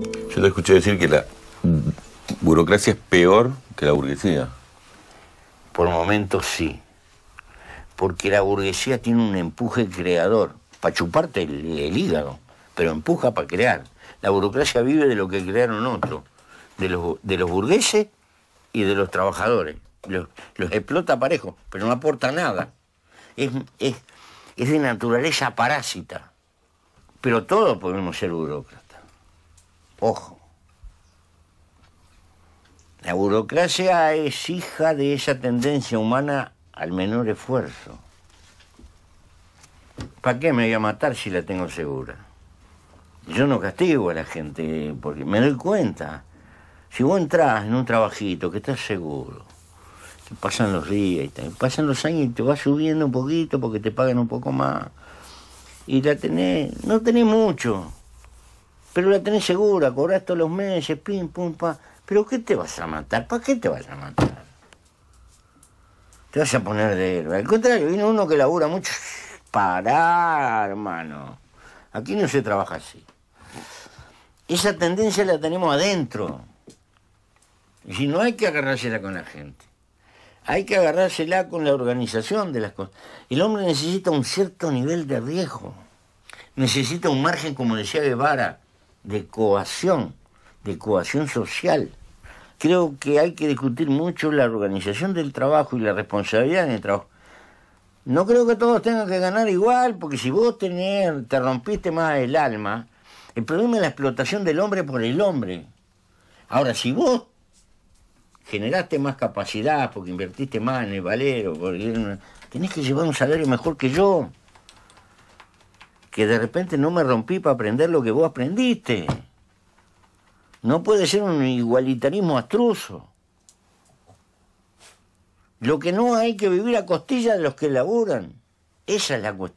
Yo te escuché decir que la burocracia es peor que la burguesía. Por momentos sí. Porque la burguesía tiene un empuje creador, para chuparte el, hígado, pero empuja para crear. La burocracia vive de lo que crearon otros, de los, burgueses y de los trabajadores. Los, explota parejo, pero no aporta nada. Es, es de naturaleza parásita. Pero todos podemos ser burócratas. Ojo. La burocracia es hija de esa tendencia humana al menor esfuerzo. ¿Para qué me voy a matar si la tengo segura? Yo no castigo a la gente porque me doy cuenta. Si vos entras en un trabajito que estás seguro, te pasan los días y te pasan los años y te vas subiendo un poquito porque te pagan un poco más. Y la tenés, no tenés mucho, pero la tenés segura, cobrás todos los meses, pim, pum, pa. ¿Pero qué te vas a matar? ¿Para qué te vas a matar? Te vas a poner de héroe. Al contrario, viene uno que labura mucho. Pará, hermano. Aquí no se trabaja así. Esa tendencia la tenemos adentro. Y si no hay que agarrársela con la gente. Hay que agarrársela con la organización de las cosas. El hombre necesita un cierto nivel de riesgo. Necesita un margen, como decía Guevara, de coacción, de coacción social. Creo que hay que discutir mucho la organización del trabajo y la responsabilidad en el trabajo. No creo que todos tengan que ganar igual, porque si vos tenés, te rompiste más el alma, el problema es la explotación del hombre por el hombre. Ahora, si vos generaste más capacidad porque invertiste más en el valero, porque tenés que llevar un salario mejor que yo que de repente no me rompí para aprender lo que vos aprendiste. No puede ser un igualitarismo astruso. Lo que no hay que vivir a costilla de los que laburan. Esa es la, cuestión.